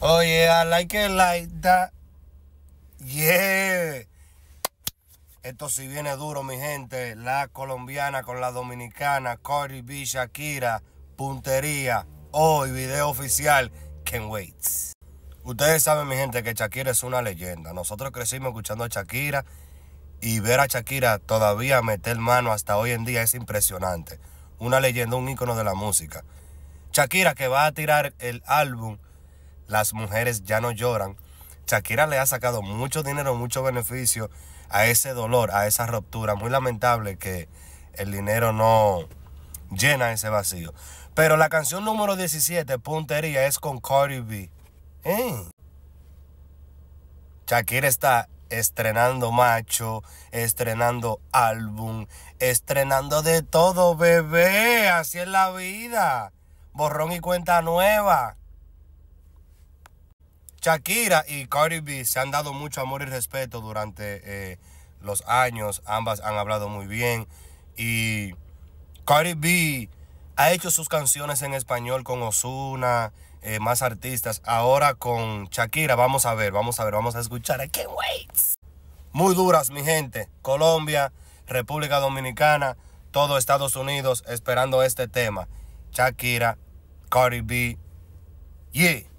Oye, yeah, like it like that. Yeah. Esto sí viene duro, mi gente. La colombiana con la dominicana, Cory B. Shakira, puntería. Hoy, video oficial. Can wait. Ustedes saben, mi gente, que Shakira es una leyenda. Nosotros crecimos escuchando a Shakira y ver a Shakira todavía meter mano hasta hoy en día es impresionante. Una leyenda, un ícono de la música. Shakira que va a tirar el álbum las mujeres ya no lloran. Shakira le ha sacado mucho dinero, mucho beneficio a ese dolor, a esa ruptura. Muy lamentable que el dinero no llena ese vacío. Pero la canción número 17, Puntería, es con Cardi B. Eh. Shakira está estrenando macho, estrenando álbum, estrenando de todo, bebé. Así es la vida. Borrón y cuenta nueva. Shakira y Cardi B se han dado mucho amor y respeto durante eh, los años. Ambas han hablado muy bien. Y Cardi B ha hecho sus canciones en español con Osuna, eh, más artistas. Ahora con Shakira, vamos a ver, vamos a ver, vamos a escuchar. qué can't Muy duras, mi gente. Colombia, República Dominicana, todo Estados Unidos esperando este tema. Shakira, Cardi B. Yeah.